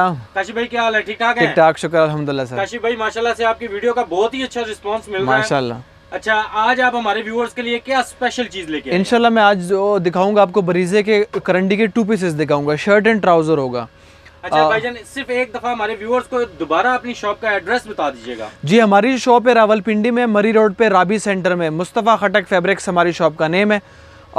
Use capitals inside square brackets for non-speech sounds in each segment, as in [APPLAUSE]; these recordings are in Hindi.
काशी भाई क्या हाल है ठीक ठाक है ठीक ठाक शुक्र अलहमदुल्ला सर काशी भाई माशाल्लाह से आपकी वीडियो का बहुत ही अच्छा रिस्पांस मिल रहा है माशाल्लाह अच्छा आज आप हमारे व्यूअर्स के लिए क्या स्पेशल चीज लेके इनशाला मैं आज जो दिखाऊंगा आपको बरीजे के करंडी के टू पीसेस दिखाऊंगा शर्ट एंड ट्राउजर होगा अच्छा भाईजान सिर्फ एक दफा हमारे व्यूअर्स को दोबारा अपनी शॉप का एड्रेस बता दीजिएगा जी हमारी शॉप है रावलपिंडी में मरी रोड पे राबी सेंटर में मुस्तफ़ा खटक फैब्रिक्स हमारी शॉप का नेम है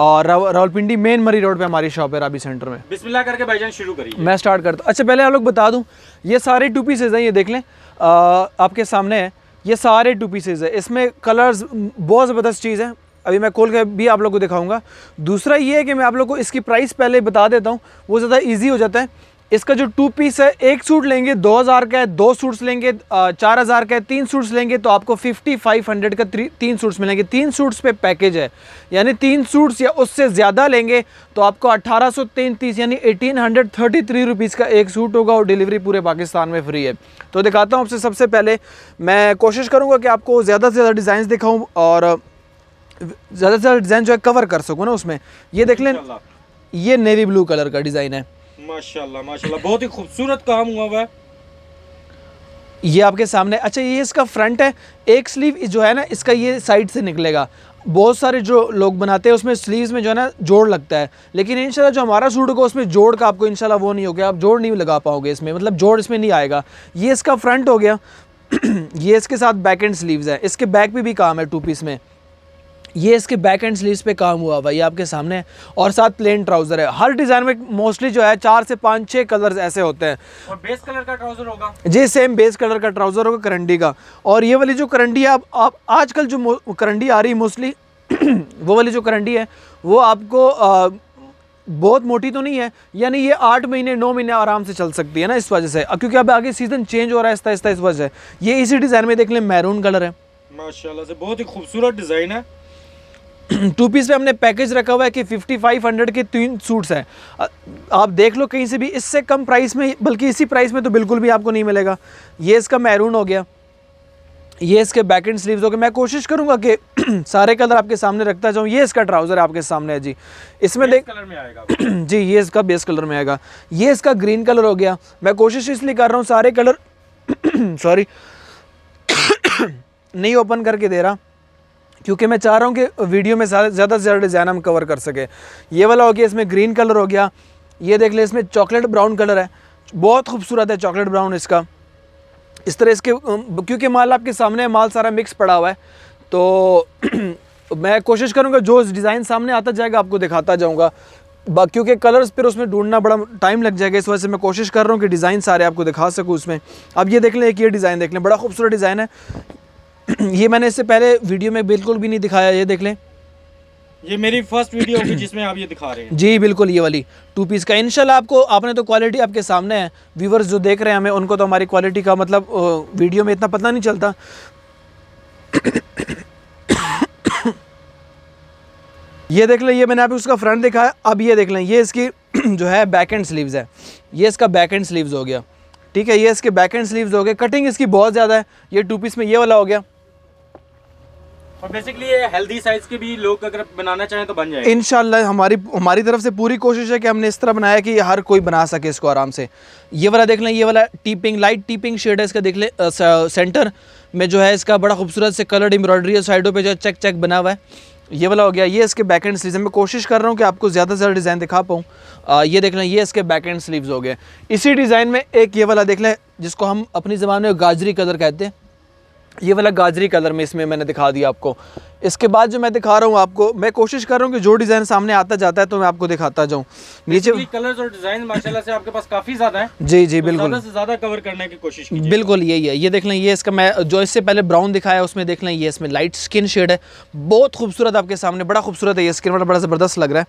और रावलपिंडी मेन मरी रोड पे हमारी शॉप है राबी सेंटर में बिस्मिल्लाह करके भाईजान शुरू करिए मैं स्टार्ट करता हूँ अच्छा पहले आप लोग बता दूँ ये सारे टू पीसेज हैं ये देख लें आपके सामने है ये सारे टू पीसेज है इसमें कलर्स बहुत ज़बरदस्त चीज़ है अभी मैं खोल के भी आप लोग को दिखाऊंगा दूसरा ये है कि मैं आप लोग को इसकी प्राइस पहले बता देता हूँ वो ज़्यादा ईजी हो जाता है इसका जो टू पीस है एक सूट लेंगे 2000 का है दो सूट्स लेंगे 4000 का है तीन सूट्स लेंगे तो आपको 5500 का तीन सूट्स मिलेंगे तीन सूट्स पे पैकेज है यानी तीन सूट्स या उससे ज़्यादा लेंगे तो आपको अट्ठारह यानी एटीन हंड्रेड का एक सूट होगा और डिलीवरी पूरे पाकिस्तान में फ्री है तो दिखाता हूँ आपसे सबसे पहले मैं कोशिश करूँगा कि आपको ज़्यादा से ज़्यादा डिज़ाइन दिखाऊँ और ज़्यादा से ज़्यादा डिज़ाइन जो है कवर कर सकूँ ना उसमें ये देख लें ये नेवी ब्लू कलर का डिज़ाइन है माशाल्लाह माशाल्लाह बहुत ही खूबसूरत काम हुआ हुआ है ये आपके सामने अच्छा ये इसका फ्रंट है एक स्लीव जो है ना इसका ये साइड से निकलेगा बहुत सारे जो लोग बनाते हैं उसमें स्लीव्स में जो है ना जोड़ लगता है लेकिन इंशाल्लाह जो हमारा सूट होगा उसमें जोड़ का आपको इंशाल्लाह वो नहीं हो गया आप जोड़ नहीं लगा पाओगे इसमें मतलब जोड़ इसमें नहीं आएगा ये इसका फ्रंट हो गया [CLEARS THROAT] ये इसके साथ बैक एंड स्लीव्स है इसके बैक पे भी काम है टू पीस में ये इसके बैक एंड स्लीव्स पे काम हुआ हुआ ये आपके सामने है और साथ प्लेन ट्राउज़र है हर डिज़ाइन में मोस्टली जो है चार से पांच छह कलर्स ऐसे होते हैं और बेस कलर का ट्राउज़र होगा जी सेम बेस कलर का ट्राउज़र होगा करंडी का और ये वाली जो करंडी है आप, आप आजकल जो करंडी आ रही है मोस्टली [CLEARS THROAT] वो वाली जो करंडी है वो आपको आ, बहुत मोटी तो नहीं है यानी ये आठ महीने नौ महीने आराम से चल सकती है ना इस वजह से क्योंकि अब आगे सीज़न चेंज हो रहा है इस वजह से ये इसी डिज़ाइन में देख लें मैरून कलर है माशाल्लाह से बहुत ही खूबसूरत डिज़ाइन है टू [CLEARS THROAT] पीस पे हमने पैकेज रखा हुआ है कि 5500 के तीन सूट्स हैं आप देख लो कहीं से भी इससे कम प्राइस में बल्कि इसी प्राइस में तो बिल्कुल भी आपको नहीं मिलेगा ये इसका मैरून हो गया ये इसके बैक एंड स्लीव्स हो गए मैं कोशिश करूंगा कि [CLEARS THROAT] सारे कलर आपके सामने रखता जाऊँ ये इसका ट्राउज़र आपके सामने है जी इसमें देख कलर में आएगा [CLEARS THROAT] जी ये इसका बेस कलर में आएगा ये इसका ग्रीन कलर हो गया मैं कोशिश इसलिए कर रहा हूँ सारे कलर सॉरी नहीं ओपन करके दे रहा क्योंकि मैं चाह रहा हूँ कि वीडियो में ज़्यादा से ज़्यादा डिज़ाइन हम कवर कर सकें ये वाला हो गया इसमें ग्रीन कलर हो गया ये देख लें इसमें चॉकलेट ब्राउन कलर है बहुत खूबसूरत है चॉकलेट ब्राउन इसका इस तरह इसके क्योंकि माल आपके सामने माल सारा मिक्स पड़ा हुआ है तो [CLEARS THROAT] मैं कोशिश करूँगा जो डिज़ाइन सामने आता जाएगा आपको दिखाता जाऊँगा क्योंकि कलर्स फिर उसमें ढूंढना बड़ा टाइम लग जाएगा इस वजह से मैं कोशिश कर रहा हूँ कि डिज़ाइन सारे आपको दिखा सकूँ उसमें अब ये देख लें एक ये डिज़ाइन देख लें बड़ा खूबसूरत डिज़ाइन है [CLEARS THROAT] ये मैंने इससे पहले वीडियो में बिल्कुल भी नहीं दिखाया ये देख लें ये मेरी फर्स्ट वीडियो होगी जिसमें आप ये दिखा रहे हैं जी बिल्कुल ये वाली टू पीस का इनशाला आपको आपने तो क्वालिटी आपके सामने है व्यूवर्स जो देख रहे हैं हमें उनको तो हमारी क्वालिटी का मतलब वीडियो में इतना पता नहीं चलता [COUGHS] ये देख लें ये मैंने आप उसका फ्रंट देखा है अब ये देख लें ये इसकी [CLEARS THROAT] जो है बैक एंड स्लीव्स है ये इसका बैक एंड स्लीव्स हो गया ठीक है ये इसके बैक एंड स्लीव्स हो गए कटिंग इसकी बहुत ज़्यादा है ये टू पीस में ये वाला हो गया और बेसिकली ये हेल्दी साइज के भी लोग अगर बनाना चाहें तो बन जाए इनशाला हमारी हमारी तरफ से पूरी कोशिश है कि हमने इस तरह बनाया कि हर कोई बना सके इसको आराम से ये वाला देख लें ये वाला टीपिंग लाइट टीपिंग शेड है इसका देख लें सेंटर में जो है इसका बड़ा खूबसूरत से कलर्ड एम्ब्रॉयडरी है साइडों पर जो है चेक चेक बना हुआ है ये वाला हो गया ये इसके बैक एंड स्लीव मैं कोशिश कर रहा हूँ कि आपको ज़्यादा से ज़्यादा डिज़ाइन दिखा पाऊँ ये देख लें ये इसके बैक एंड स्लीव हो गए इसी डिज़ाइन में एक ये वाला देख लें जिसको हम अपनी ज़बान में गाजरी कलर कहते हैं ये वाला गाजरी कलर में इसमें मैंने दिखा दिया आपको इसके बाद जो मैं दिखा रहा हूँ आपको मैं कोशिश कर रहा हूँ कि जो डिज़ाइन सामने आता जाता है तो मैं आपको दिखाता जाऊँ नीचे कलर्स और डिज़ाइन माशाल्लाह से आपके पास काफ़ी ज़्यादा है जी जी तो बिल्कुल ज़्यादा कवर करने की कोशिश की बिल्कुल यही है ये देख लें ये इसका मैं जो इससे पहले ब्राउन दिखाया उसमें देख लें ये इसमें लाइट स्किन शेड है बहुत खूबसूरत आपके सामने बड़ा खूबसूरत है ये स्किन वाला बड़ा ज़बरदस्त लग रहा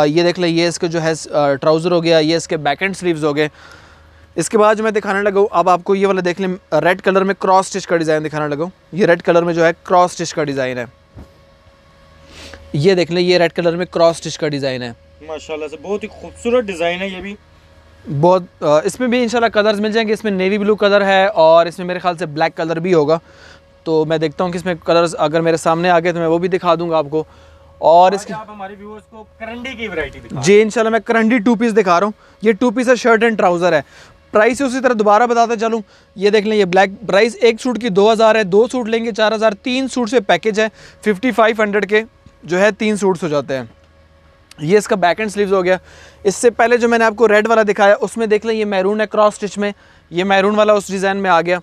है ये देख लें ये इसका जो है ट्राउज़र हो गया ये इसके बैक एंड स्लीव हो गए इसके बाद जो मैं दिखाने लगा अब आपको ये वाला देख लें रेड कलर में क्रॉस स्टिच का डिज़ाइन दिखाने लगा ये रेड कलर में जो है क्रॉस स्टिच का डिज़ाइन है ये देख लें ये रेड कलर में क्रॉस स्टिच का डिज़ाइन है माशाल्लाह से बहुत ही खूबसूरत डिज़ाइन है ये भी बहुत इसमें भी इंशाल्लाह कलर्स मिल जाएंगे इसमें नेवी ब्लू कलर है और इसमें मेरे ख्याल से ब्लैक कलर भी होगा तो मैं देखता हूँ कि इसमें कलर्स अगर मेरे सामने आ गए तो मैं वो भी दिखा दूंगा आपको और इसके आप हमारे व्यूअर्स को करंडी की वैरायटी जी इंशाल्लाह मैं करंडी टू पीस दिखा रहा हूँ ये टू पीस है शर्ट एंड ट्राउज़र है प्राइस उसी तरह दोबारा बताते चलूँ ये देख लें ये ब्लैक प्राइस एक सूट की दो हज़ार है दो सूट लेंगे चार हज़ार तीन सूट से पैकेज है फिफ्टी फाइव हंड्रेड के जो है तीन सूट्स हो जाते हैं ये इसका बैक एंड स्लीव्स हो गया इससे पहले जो मैंने आपको रेड वाला दिखाया उसमें देख लें ये मैरून है क्रॉस स्टिच में ये मैरून वाला उस डिज़ाइन में आ गया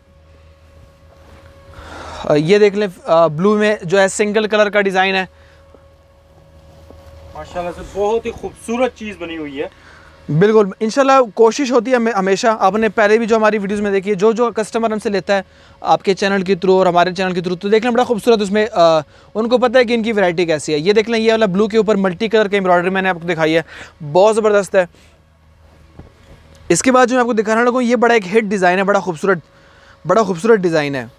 ये देख लें ब्लू में जो है सिंगल कलर का डिज़ाइन है माशाल्लाह से बहुत ही खूबसूरत चीज़ बनी हुई है बिल्कुल इंशाल्लाह कोशिश होती है हमेशा आपने पहले भी जो हमारी वीडियोस में देखी है जो जो कस्टमर हमसे लेता है आपके चैनल के थ्रू और हमारे चैनल के थ्रू तो देख लें बड़ा खूबसूरत उसमें आ, उनको पता है कि इनकी वैरायटी कैसी है ये देख लें ये वाला ब्लू के ऊपर मल्टी कलर का एम्ब्रॉयडरी मैंने आपको दिखाई है बहुत ज़बरदस्त है इसके बाद जो मैं आपको दिखाना लगूँ ये बड़ा एक हिट डिज़ाइन है बड़ा खूबसूरत बड़ा खूबसूरत डिज़ाइन है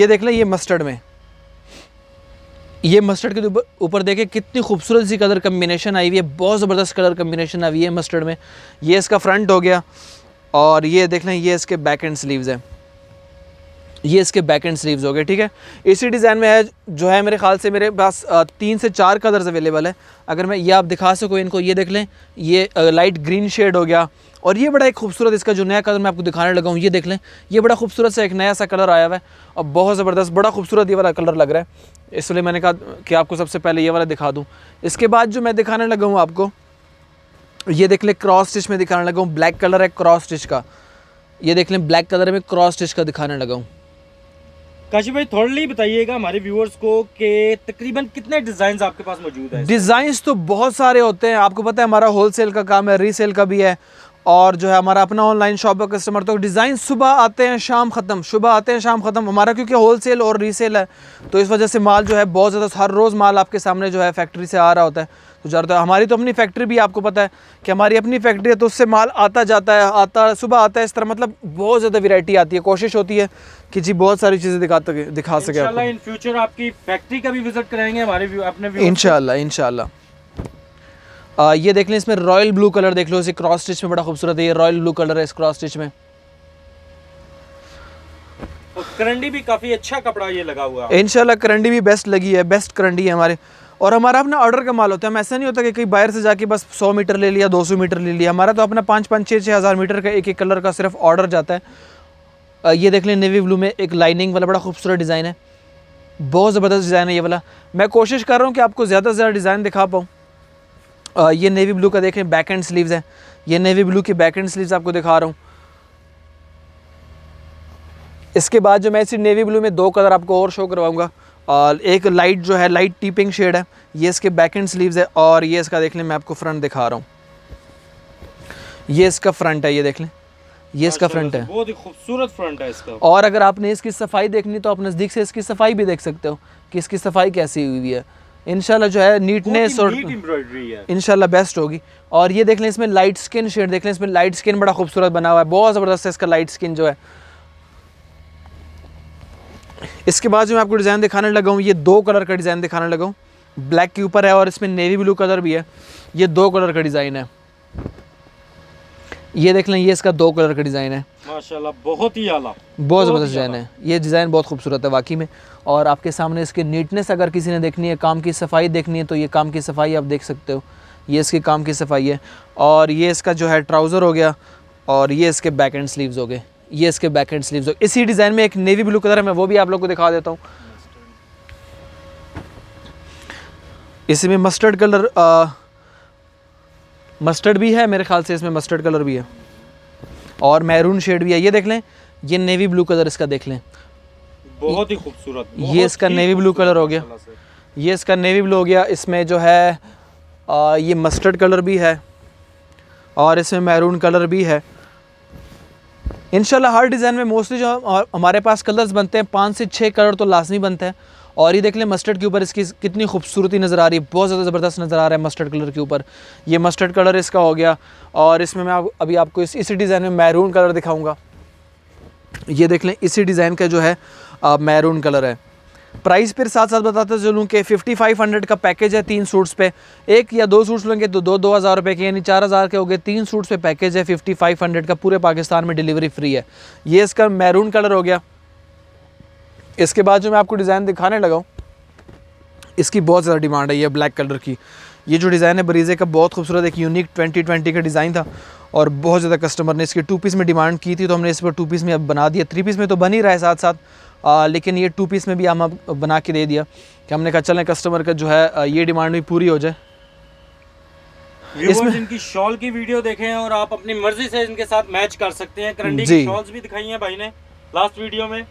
ये देख लें ये मस्टर्ड में ये मस्टर्ड के ऊपर देखें कितनी खूबसूरत सी कलर कम्बिनेशन आई हुई है बहुत ज़बरदस्त कलर कम्बिनेशन आई हुई है मस्टर्ड में ये इसका फ्रंट हो गया और ये देख लें ये इसके बैक एंड स्लीव्स हैं ये इसके बैक एंड स्लीव्स हो गए ठीक है इसी डिज़ाइन में है जो है मेरे ख्याल से मेरे पास तीन से चार कलर्स अवेलेबल है अगर मैं ये आप दिखा सको इनको ये देख लें ये लाइट ग्रीन शेड हो गया और ये बड़ा एक खूबसूरत इसका जो नया कलर मैं आपको दिखाने लगा हूँ ये देख लें ये बड़ा खूबसूरत सा एक नया सा कलर आया हुआ है और बहुत ज़बरदस्त बड़ा खूबसूरत ये वाला कलर लग रहा है इसलिए मैंने कहा कि आपको सबसे पहले ये वाला दिखा दूँ इसके बाद जो मैं दिखाने लगा हूँ आपको ये देख लें क्रॉस स्टिच में दिखाने लगा हूँ ब्लैक कलर है क्रॉस स्टिच का ये देख लें ब्लैक कलर में क्रॉस स्टिच का दिखाने लगा हूँ काशी भाई थोड़ा ही बताइएगा हमारे व्यूअर्स को कि तकरीबन कितने डिज़ाइन आपके पास मौजूद है डिजाइन तो बहुत सारे होते हैं आपको पता है हमारा होलसेल का काम है रीसेल का भी है और जो है हमारा अपना ऑनलाइन शॉप है कस्टमर तो डिज़ाइन सुबह आते हैं शाम ख़त्म सुबह आते हैं शाम ख़त्म हमारा क्योंकि होल सेल और रीसेल है तो इस वजह से माल जो है बहुत ज़्यादा हर रोज़ माल आपके सामने जो है फैक्ट्री से आ रहा होता है तो ज़्यादातर तो हमारी तो अपनी फैक्ट्री भी आपको पता है कि हमारी अपनी फैक्ट्री है तो उससे माल आता जाता है आता सुबह आता है इस तरह मतलब बहुत ज़्यादा वेरायटी आती है कोशिश होती है कि जी बहुत सारी चीज़ें दिखा सके दिखा सके इन फ्यूचर आपकी फैक्ट्री का भी विजिट कराएंगे हमारे अपने इनशाला इनशाला आ, ये देख लें इसमें रॉयल ब्लू कलर देख लो इसे क्रॉस स्टिच में बड़ा खूबसूरत है ये रॉयल ब्लू कलर है इस क्रॉस स्टिच में करंडी भी काफ़ी अच्छा कपड़ा ये लगा हुआ है इनशाला करंडी भी बेस्ट लगी है बेस्ट करंडी है हमारे और हमारा अपना ऑर्डर का माल होता है हमें ऐसा नहीं होता कि कहीं बाहर से जाके बस 100 मीटर ले लिया 200 मीटर ले लिया हमारा तो अपना पाँच पाँच छः छः हज़ार मीटर का एक एक कलर का सिर्फ ऑर्डर जाता है ये देख लें नेवी ब्लू में एक लाइनिंग वाला बड़ा खूबसूरत डिज़ाइन है बहुत ज़बरदस्त डिज़ाइन है ये वाला मैं कोशिश कर रहा हूँ कि आपको ज़्यादा से ज़्यादा डिज़ाइन दिखा पाऊँ ये नेवी ब्लू का देखें बैक एंड स्लीव्स हैं ये नेवी ब्लू की बैक एंड स्लीव्स आपको दिखा रहा हूँ इसके बाद जो मैं इसी नेवी ब्लू में दो कलर आपको और शो करवाऊँगा और एक लाइट जो है लाइट टीपिंग शेड है ये इसके बैक एंड स्लीव्स है और ये इसका देख लें मैं आपको फ्रंट दिखा रहा हूँ ये इसका फ्रंट है ये देख लें ये इसका फ्रंट अच्छा, है बहुत ही खूबसूरत फ्रंट है इसका और अगर आपने इसकी सफाई देखनी तो आप नज़दीक से इसकी सफाई भी देख सकते हो कि इसकी सफाई कैसी हुई है इनशाला जो है नीटनेस और इनशाला बेस्ट होगी और ये देख लें इसमें लाइट स्किन शेड देख लें इसमें लाइट स्किन बड़ा खूबसूरत बना हुआ है बहुत ज़बरदस्त है इसका लाइट स्किन जो है इसके बाद जो मैं आपको डिज़ाइन दिखाने लगा हूँ ये दो कलर का डिज़ाइन दिखाने लगा हूँ ब्लैक के ऊपर है और इसमें नेवी ब्लू कलर भी है ये दो कलर का डिज़ाइन है ये देख लें ये इसका दो कलर का डिज़ाइन है माशाल्लाह बहुत ही आला बहुत ज़बरदस्त डिज़ाइन है ये डिज़ाइन बहुत खूबसूरत है वाकई में और आपके सामने इसकी नीटनेस अगर किसी ने देखनी है काम की सफाई देखनी है तो ये काम की सफाई आप देख सकते हो ये इसके काम की सफाई है और ये इसका जो है ट्राउज़र हो गया और ये इसके बैक एंड स्लीव्स हो गए ये इसके बैक एंड स्लीव्स हो इसी डिज़ाइन में एक नेवी ब्लू कलर है मैं वो भी आप लोग को दिखा देता हूँ इसी में मस्टर्ड कलर मस्टर्ड भी है मेरे ख्याल से इसमें मस्टर्ड कलर भी है और मैरून शेड भी है ये देख लें ये नेवी ब्लू कलर इसका देख लें बहुत ही खूबसूरत ये इसका नेवी ब्लू कलर हो गया ये इसका नेवी ब्लू हो गया इसमें जो है आ, ये मस्टर्ड कलर भी है और इसमें मैरून कलर भी है इनशाला हर डिज़ाइन में मोस्टली जो हमारे पास कलर्स बनते हैं पाँच से छः कलर तो लाजमी बनते हैं और ये देख लें मस्टर्ड के ऊपर इसकी कितनी खूबसूरती नज़र आ रही है बहुत ज़्यादा ज़बरदस्त नज़र आ रहा है मस्टर्ड कलर के ऊपर ये मस्टर्ड कलर इसका हो गया और इसमें मैं आप, अभी आपको इस इसी डिज़ाइन में मैरून कलर दिखाऊँगा ये देख लें इसी डिज़ाइन का जो है मैरून कलर है प्राइस फिर साथ साथ बताते चलूँ कि हंड्रेड का पैकेज है तीन सूट्स पे एक या दो सूट्स लेंगे तो दो दो हज़ार रुपये के यानी चार हज़ार के हो गए तीन सूट्स पे पैकेज है फिफ्टी फाइव हंड्रेड का पूरे पाकिस्तान में डिलीवरी फ्री है ये इसका मैरून कलर हो गया इसके बाद जो मैं आपको डिज़ाइन दिखाने लगा हूँ इसकी बहुत ज़्यादा डिमांड है ये ब्लैक कलर की ये जो डिज़ाइन है बरीज़े का बहुत खूबसूरत एक यूनिक 2020 का डिज़ाइन था और बहुत ज़्यादा कस्टमर ने इसकी टू पीस में डिमांड की थी तो हमने इस पर टू पीस में अब बना दिया थ्री पीस में तो बन ही रहा है साथ साथ आ, लेकिन ये टू पीस में भी हम अब बना के दे दिया कि हमने कहा चलें कस्टमर का जो है ये डिमांड भी पूरी हो जाए इसमें इनकी शॉल की वीडियो देखे हैं और आप अपनी मर्जी से इनके साथ मैच कर सकते हैं करंटी की शॉल्स भी दिखाई हैं भाई ने लास्ट वीडियो में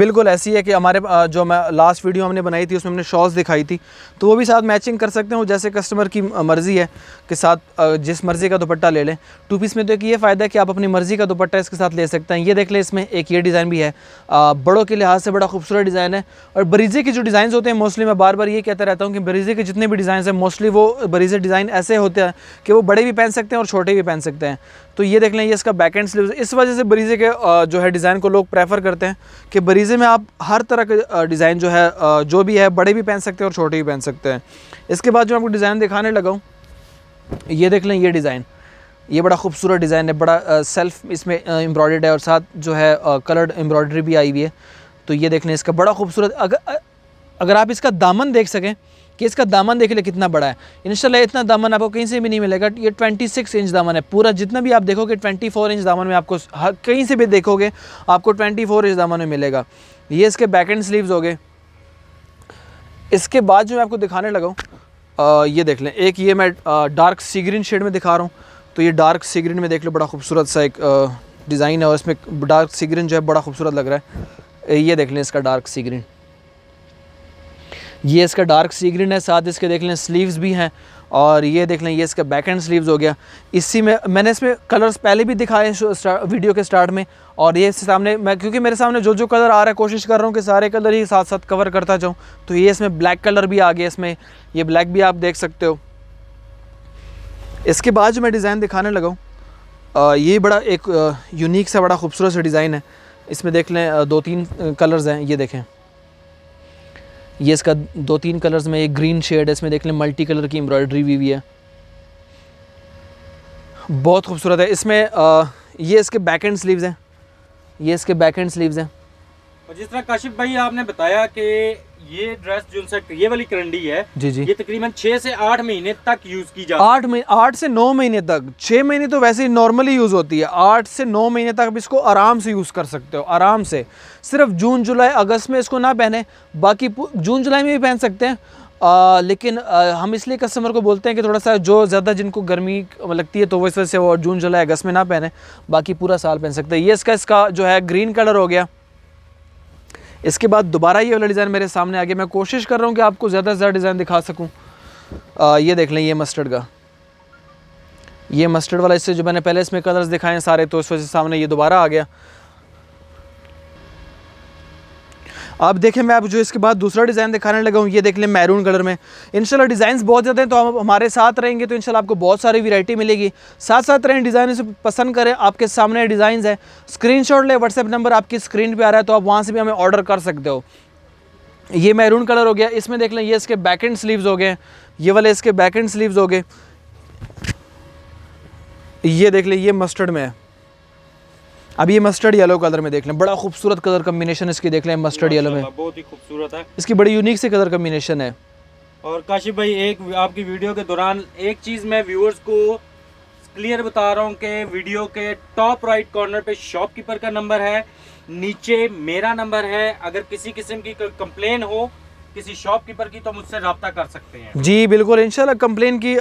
बिल्कुल ऐसी है कि हमारे जो मैं लास्ट वीडियो हमने बनाई थी उसमें हमने शॉल्स दिखाई थी तो वो भी साथ मैचिंग कर सकते हैं जैसे कस्टमर की मर्ज़ी है के साथ जिस मर्ज़ी का दुपट्टा ले लें टू पीस में तो एक ये फ़ायदा है कि आप अपनी मर्ज़ी का दुपट्टा इसके साथ ले सकते हैं ये देख लें इसमें एक ये डिज़ाइन भी है बड़ों के लिहाज से बड़ा खूबसूरत डिज़ाइन है और बरीज़े के जो डिज़ाइन होते हैं मोस्टली मैं बार बार ये कहता रहता हूँ कि बरीज़े के जितने भी डिज़ाइन हैं मोस्टली वो बरीज़े डिज़ाइन ऐसे होते हैं कि वो बड़े भी पहन सकते हैं और छोटे भी पहन सकते हैं तो ये देख लें ये इसका बैक एंड स्लीव इस वजह से बरीज़े के जो है डिज़ाइन को लोग प्रेफर करते हैं कि ब्रीज़े में आप हर तरह के डिज़ाइन जो है जो भी है बड़े भी पहन सकते हैं और छोटे भी पहन सकते हैं इसके बाद जो आपको डिज़ाइन दिखाने लगा हूँ ये देख लें ये डिज़ाइन ये बड़ा खूबसूरत डिज़ाइन है बड़ा आ, सेल्फ इसमें एम्ब्रॉयड है और साथ जो है कलर्ड एम्ब्रॉयडरी भी आई हुई है तो ये देख लें इसका बड़ा खूबसूरत अगर अगर आप इसका दामन देख सकें कि इसका दामन देख लिया कितना बड़ा है इनशाला इतना दामन आपको कहीं से भी नहीं मिलेगा ये 26 इंच दामन है पूरा जितना भी आप देखोगे 24 इंच दामन में आपको हर कहीं से भी देखोगे आपको 24 इंच दामन में मिलेगा ये इसके बैक एंड स्लीव्स हो गए इसके बाद जो मैं आपको दिखाने लगाऊँ ये देख लें एक ये मैं डार्क सी ग्रीन शेड में दिखा रहा हूँ तो ये डार्क सी ग्रीन में देख लो बड़ा खूबसूरत सा एक डिज़ाइन है और इसमें डार्क सी ग्रीन जो है बड़ा खूबसूरत लग रहा है ये देख लें इसका डार्क सी ग्रीन ये इसका डार्क सी ग्रीन है साथ इसके देख लें स्लीव्स भी हैं और ये देख लें ये इसका बैक एंड स्लीव्स हो गया इसी में मैंने इसमें कलर्स पहले भी दिखाए वीडियो के स्टार्ट में और ये इसके सामने मैं क्योंकि मेरे सामने जो जो कलर आ रहा है कोशिश कर रहा हूँ कि सारे कलर ही साथ साथ कवर करता जाऊँ तो ये इसमें ब्लैक कलर भी आ गया इसमें ये ब्लैक भी आप देख सकते हो इसके बाद जो मैं डिज़ाइन दिखाने लगाऊँ ये बड़ा एक यूनिक सा बड़ा खूबसूरत सा डिज़ाइन है इसमें देख लें दो तीन कलर्स हैं ये देखें ये इसका दो तीन कलर्स में एक ग्रीन शेड है इसमें देख लें मल्टी कलर की एम्ब्रॉयडरी भी, हुई है बहुत खूबसूरत है इसमें आ, ये इसके बैक एंड स्लीव्स हैं ये इसके बैक एंड स्लीव्स हैं जिस तरह काशिफ भाई आपने बताया कि ये ड्रेस जो ये वाली करंडी है जी जी ये तकरीबन छह से आठ महीने तक यूज की जाती है आठ महीने आठ से नौ महीने तक छह महीने तो वैसे ही नॉर्मली यूज होती है आठ से नौ महीने तक आप इसको आराम से यूज कर सकते हो आराम से सिर्फ जून जुलाई अगस्त में इसको ना पहने बाकी जून जुलाई में भी पहन सकते हैं आ, लेकिन आ, हम इसलिए कस्टमर को बोलते हैं कि थोड़ा सा जो ज़्यादा जिनको गर्मी लगती है तो वैसे इस से वो जून जुलाई अगस्त में ना पहने बाकी पूरा साल पहन सकते हैं ये इसका इसका जो है ग्रीन कलर हो गया इसके बाद दोबारा ये वाला डिज़ाइन मेरे सामने आ गया मैं कोशिश कर रहा हूँ कि आपको ज़्यादा से ज़्यादा डिज़ाइन दिखा सकूँ ये देख लें ये मस्टर्ड का ये मस्टर्ड वाला इससे जो मैंने पहले इसमें कलर्स दिखाए सारे तो इस वजह से सामने ये दोबारा आ गया अब देखें मैं अब जो इसके बाद दूसरा डिज़ाइन दिखाने लगा हूँ ये देख लें मैरून कलर में इनशाला डिज़ाइन बहुत ज़्यादा हैं तो हम हमारे साथ रहेंगे तो इनशाला आपको बहुत सारी वेरायटी मिलेगी साथ साथ रहें डिज़ाइन इसे पसंद करें आपके सामने डिज़ाइन है स्क्रीन शॉट लें व्हाट्सएप नंबर आपकी स्क्रीन पर आ रहा है तो आप वहाँ से भी हमें ऑर्डर कर सकते हो ये मैरून कलर हो गया इसमें देख लें ये इसके बैक एंड स्लीव्स हो गए ये वाले इसके बैक एंड स्लीव्स हो गए ये देख लें ये मस्टर्ड में है अब ये मस्टर्ड येलो कलर में देख लें बड़ा खूबसूरत कलर कम्बिनेशन इसकी देख लें मस्टर्ड येलो में बहुत ही खूबसूरत है इसकी बड़ी यूनिक से कलर कम्बिनेशन है और काशिफ भाई एक आपकी वीडियो के दौरान एक चीज़ मैं व्यूअर्स को क्लियर बता रहा हूँ कि वीडियो के टॉप राइट कॉर्नर पे शॉपकीपर का नंबर है नीचे मेरा नंबर है अगर किसी किस्म की कंप्लेन हो किसी शॉपकीपर की तो मुझसे रब्ता कर सकते हैं जी बिल्कुल इंशाल्लाह कंप्लेन की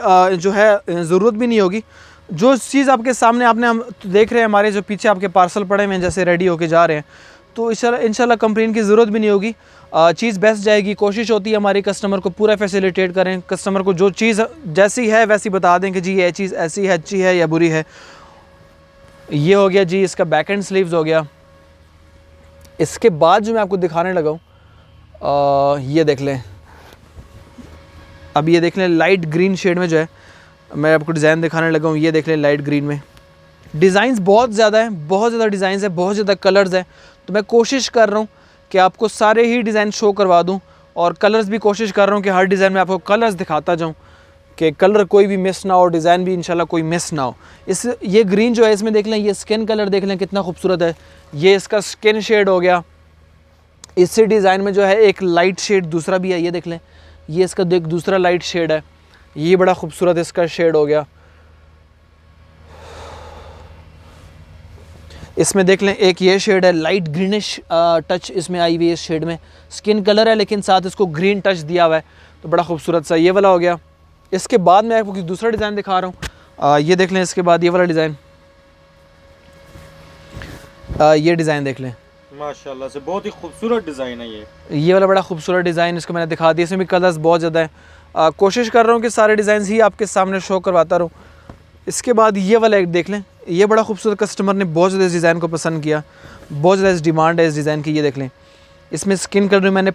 जो है ज़रूरत भी नहीं होगी जो चीज़ आपके सामने आपने हम देख रहे हैं हमारे जो पीछे आपके पार्सल पड़े हुए हैं जैसे रेडी होके जा रहे हैं तो इनशाला कंप्लेन की ज़रूरत भी नहीं होगी चीज़ बेस्ट जाएगी कोशिश होती है हमारे कस्टमर को पूरा फैसिलिटेट करें कस्टमर को जो चीज़ जैसी है वैसी बता दें कि जी ये चीज़ ऐसी है अच्छी है या बुरी है ये हो गया जी इसका बैक एंड स्लीव्स हो गया इसके बाद जो मैं आपको दिखाने लगा हूँ ये देख लें अब ये देख लें लाइट ग्रीन शेड में जो है मैं आपको डिज़ाइन दिखाने लगा हूँ ये देख लें लाइट ग्रीन में डिज़ाइंस बहुत ज़्यादा हैं बहुत ज़्यादा डिज़ाइंस हैं बहुत ज़्यादा कलर्स हैं तो मैं कोशिश कर रहा हूँ कि आपको सारे ही डिज़ाइन शो करवा दूँ और कलर्स भी कोशिश कर रहा हूँ कि हर डिज़ाइन में आपको कलर्स दिखाता जाऊँ कि कलर कोई भी मिस ना हो डिज़ाइन भी इनशाला कोई मिस ना हो इस ये ग्रीन जो है इसमें देख लें ये स्किन कलर देख लें कितना खूबसूरत है ये इसका स्किन शेड हो गया इसी डिज़ाइन में जो है एक लाइट शेड दूसरा भी है ये देख लें ये इसका देख दूसरा लाइट शेड है ये बड़ा खूबसूरत इसका शेड हो गया इसमें देख लें एक ये शेड है लाइट ग्रीनिश टच इसमें आई हुई है इस शेड में स्किन कलर है लेकिन साथ इसको ग्रीन टच दिया हुआ है तो बड़ा खूबसूरत सा ये वाला हो गया इसके बाद मैं आपको दूसरा डिज़ाइन दिखा रहा हूँ ये देख लें इसके बाद ये वाला डिज़ाइन ये डिज़ाइन देख लें माशाल्लाह से बहुत ही खूबसूरत डिज़ाइन है ये ये वाला बड़ा खूबसूरत डिज़ाइन इसको मैंने दिखा दिया इसमें भी कलर्स बहुत ज़्यादा है कोशिश कर रहा हूँ कि सारे डिज़ाइन ही आपके सामने शो करवाता रहूँ इसके बाद ये वाला एक देख लें ये बड़ा खूबसूरत कस्टमर ने बहुत ज़्यादा इस डिज़ाइन को पसंद किया बहुत ज़्यादा इस डिमांड है इस डिज़ाइन की ये देख लें इसमें स्किन कलर भी मैंने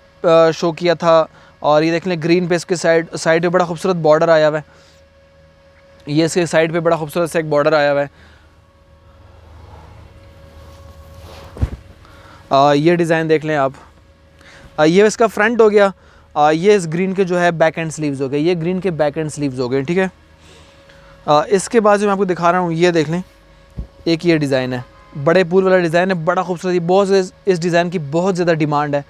शो किया था और ये देख लें ग्रीन पे इसके साइड साइड पे बड़ा खूबसूरत बॉर्डर आया हुआ है ये इसके साइड पे बड़ा खूबसूरत सा एक बॉर्डर आया हुआ है ये डिज़ाइन देख लें आप आ, ये इसका फ्रंट हो गया आ, ये इस ग्रीन के जो है बैक एंड स्लीव्स हो गए ये ग्रीन के बैक एंड स्लीव्स हो गए ठीक है आ, इसके बाद जो मैं आपको दिखा रहा हूँ ये देख लें एक ये डिज़ाइन है बड़े पूल वाला डिज़ाइन है बड़ा खूबसूरत बहुत इस डिज़ाइन की बहुत ज़्यादा डिमांड है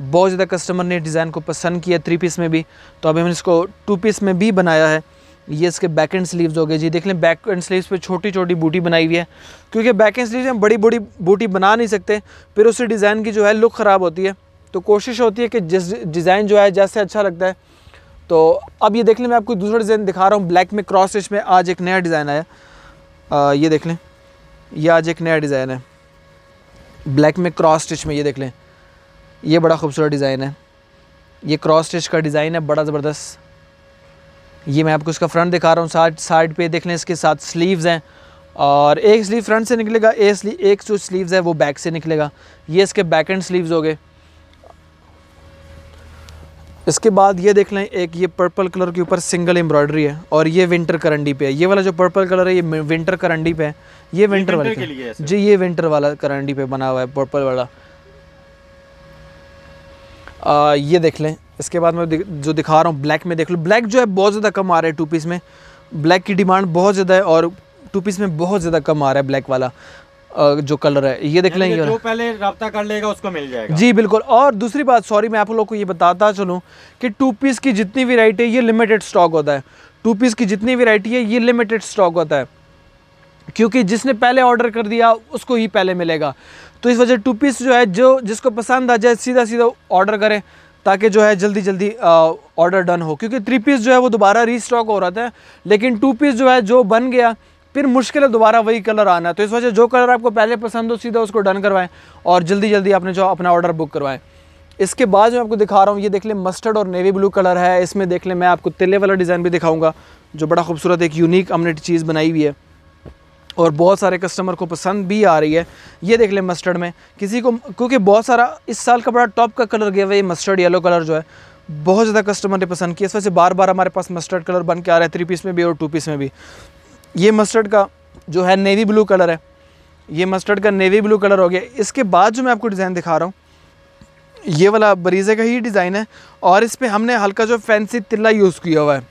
बहुत ज़्यादा कस्टमर ने डिज़ाइन को पसंद किया थ्री पीस में भी तो अभी हमने इसको टू पीस में भी बनाया है ये इसके बैक एंड स्लीव्स हो गए जी देख लें बैक एंड स्लीव्स पे छोटी छोटी बूटी बनाई हुई है क्योंकि बैक एंड स्लीव्स में बड़ी बड़ी बूटी बना नहीं सकते फिर उससे डिज़ाइन की जो है लुक ख़राब होती है तो कोशिश होती है कि जिस डिज़ाइन जो है जैसे अच्छा लगता है तो अब ये देख लें मैं आपको दूसरा डिज़ाइन दिखा रहा हूँ ब्लैक में क्रॉस स्टिच में आज एक नया डिज़ाइन आया आ, ये देख लें ये आज एक नया डिज़ाइन है ब्लैक में क्रॉस स्टिच में ये देख लें ये बड़ा खूबसूरत डिज़ाइन है ये क्रॉस स्टिच का डिज़ाइन है बड़ा ज़बरदस्त ये मैं आपको इसका फ्रंट दिखा रहा हूँ साइड साइड पर देख लें इसके साथ स्लीवस हैं और एक स्लीव फ्रंट से निकलेगा एक स्लीव एक जो स्लीव्स है वो बैक से निकलेगा ये इसके बैक एंड स्लीव्स हो गए इसके बाद ये देख लें एक ये पर्पल कलर के ऊपर सिंगल एम्ब्रॉयडरी है और ये विंटर करंडी पे है ये वाला जो पर्पल कलर है ये विंटर करंडी पे है ये विंटर वाले के लिए जी ये विंटर वाला करंडी पे बना हुआ है पर्पल वाला आ, ये देख लें इसके बाद मैं जो दिखा रहा हूँ ब्लैक में देख लो ब्लैक जो है बहुत ज़्यादा कम आ रहा है टू पीस में ब्लैक की डिमांड बहुत ज़्यादा है और टू पीस में बहुत ज़्यादा कम आ रहा है ब्लैक वाला जो कलर है ये देख लेंगे जो पहले रब्ता कर लेगा उसको मिल जाएगा जी बिल्कुल और दूसरी बात सॉरी मैं आप लोग को ये बताता चलूँ कि टू पीस की जितनी वेराइटी है ये लिमिटेड स्टॉक होता है टू पीस की जितनी वेराइटी है ये लिमिटेड स्टॉक होता है क्योंकि जिसने पहले ऑर्डर कर दिया उसको ही पहले मिलेगा तो इस वजह टू पीस जो है जो जिसको पसंद आ जाए सीधा सीधा ऑर्डर करें ताकि जो है जल्दी जल्दी ऑर्डर डन हो क्योंकि थ्री पीस जो है वो दोबारा रीस्टॉक हो रहा था लेकिन टू पीस जो है जो बन गया फिर मुश्किल है दोबारा वही कलर आना तो इस वजह जो कलर आपको पहले पसंद हो सीधा उसको डन करवाएं और जल्दी जल्दी आपने जो अपना ऑर्डर बुक करवाएं इसके बाद जो आपको दिखा रहा हूँ ये देख लें मस्टर्ड और नेवी ब्लू कलर है इसमें देख लें मैं आपको तिले वाला डिज़ाइन भी दिखाऊंगा जो बड़ा खूबसूरत एक यूनिक हमने चीज़ बनाई हुई है और बहुत सारे कस्टमर को पसंद भी आ रही है ये देख लें मस्टर्ड में किसी को क्योंकि बहुत सारा इस साल का बड़ा टॉप का कलर गया हुआ ये मस्टर्ड येलो कलर जो है बहुत ज़्यादा कस्टमर ने पसंद किया इस वजह से बार बार हमारे पास मस्टर्ड कलर बन के आ रहा है थ्री पीस में भी और टू पीस में भी ये मस्टर्ड का जो है नेवी ब्लू कलर है ये मस्टर्ड का नेवी ब्लू कलर हो गया इसके बाद जो मैं आपको डिज़ाइन दिखा रहा हूँ ये वाला बरीज़े का ही डिज़ाइन है और इस पर हमने हल्का जो फैंसी तिल्ला यूज़ किया हुआ है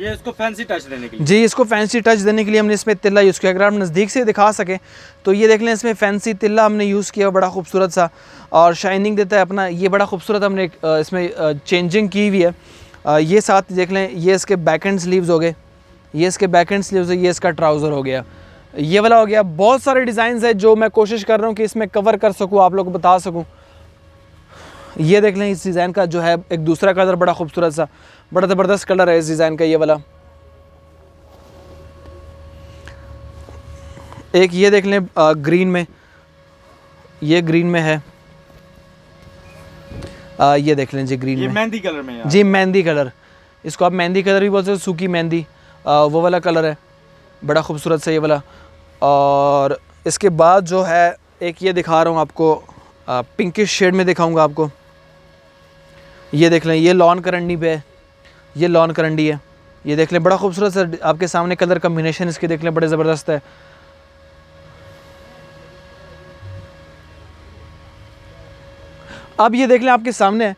ये इसको फैंसी टच देने के लिए जी इसको फैंसी टच देने के लिए हमने इसमें तिल्ला यूज़ किया अगर आप नज़दीक से दिखा सकें तो ये देख लें इसमें फैंसी तिल्ला हमने यूज़ किया बड़ा खूबसूरत सा और शाइनिंग देता है अपना ये बड़ा खूबसूरत हमने इसमें चेंजिंग की हुई है ये साथ देख लें ये इसके बैक एंड स्लीवस हो गए ये इसके बैक एंड स्लीव है ये इसका ट्राउज़र हो गया ये वाला हो गया बहुत सारे डिज़ाइन है जो मैं कोशिश कर रहा हूँ कि इसमें कवर कर सकूँ आप लोग को बता सकूँ ये देख लें इस डिज़ाइन का जो है एक दूसरा कलर बड़ा खूबसूरत सा बड़ा ज़बरदस्त कलर है इस डिज़ाइन का ये वाला एक ये देख लें ग्रीन में ये ग्रीन में है आ, ये देख लें जी ग्रीन ये में मेहंदी कलर में जी मेहंदी कलर इसको आप मेहंदी कलर भी बोलते हो सूखी मेहंदी वो वाला कलर है बड़ा खूबसूरत सा ये वाला और इसके बाद जो है एक ये दिखा रहा हूँ आपको पिंकिश शेड में दिखाऊंगा आपको ये देख लें ये लॉन करंडी पे है ये लॉन करंडी है ये देख लें बड़ा खूबसूरत सर आपके सामने कलर कम्बिनेशन इसके देख लें बड़े ज़बरदस्त है अब ये देख लें आपके सामने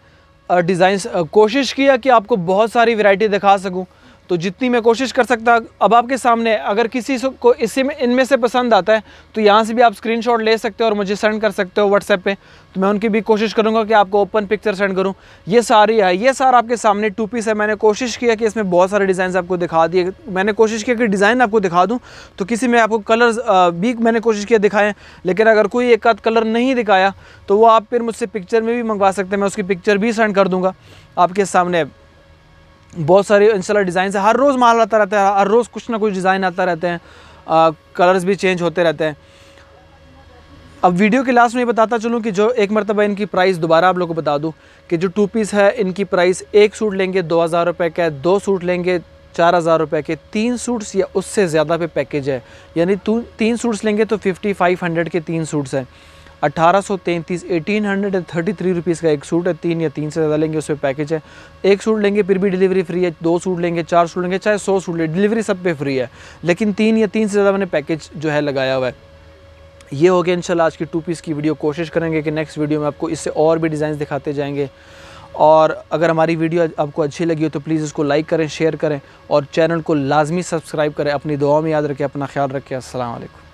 डिज़ाइन कोशिश किया कि आपको बहुत सारी वैरायटी दिखा सकूं तो जितनी मैं कोशिश कर सकता अब आपके सामने अगर किसी को इसी में इनमें से पसंद आता है तो यहाँ से भी आप स्क्रीनशॉट ले सकते हो और मुझे सेंड कर सकते हो व्हाट्सएप पे तो मैं उनकी भी कोशिश करूँगा कि आपको ओपन पिक्चर सेंड करूँ ये सारी है ये सारा आपके सामने टू पीस है मैंने कोशिश किया कि इसमें बहुत सारे डिज़ाइन आपको दिखा दिए मैंने कोशिश किया कि डिज़ाइन आपको दिखा दूँ तो किसी में आपको कलर भी मैंने कोशिश किया दिखाएँ लेकिन अगर कोई एक आध कलर नहीं दिखाया तो वो आप फिर मुझसे पिक्चर में भी मंगवा सकते हैं मैं उसकी पिक्चर भी सेंड कर दूँगा आपके सामने बहुत सारे इंशाल्लाह डिज़ाइन है हर रोज़ माल आता रहता है हर रोज़ कुछ ना कुछ डिज़ाइन आता रहते हैं कलर्स भी चेंज होते रहते हैं अब वीडियो के लास्ट में ये बताता चलूँ कि जो एक मरतबा इनकी प्राइस दोबारा आप लोग को बता दूँ कि जो टू पीस है इनकी प्राइस एक सूट लेंगे दो हज़ार रुपये का दो सूट लेंगे चार हज़ार रुपये के तीन सूट्स या उससे ज़्यादा पे पैकेज है यानी तीन सूट्स लेंगे तो फिफ्टी फाइव हंड्रेड के तीन सूट्स हैं अठारह सौ तैंतीस eighteen hundred and thirty three rupees का एक सूट है तीन या तीन से ज़्यादा लेंगे उसमें पैकेज है एक सूट लेंगे फिर भी डिलीवरी फ्री है दो सूट लेंगे चार सूट लेंगे चाहे सौ सूट लेंगे डिलीवरी सब पे फ्री है लेकिन तीन या तीन से ज़्यादा मैंने पैकेज जो है लगाया हुआ है ये हो गया इनशाला आज की टू पीस की वीडियो कोशिश करेंगे कि नेक्स्ट वीडियो में आपको इससे और भी डिज़ाइन दिखाते जाएंगे और अगर हमारी वीडियो आपको अच्छी लगी हो तो प्लीज़ इसको लाइक करें शेयर करें और चैनल को लाजमी सब्सक्राइब करें अपनी दुआ में याद रखें अपना ख्याल रखें असल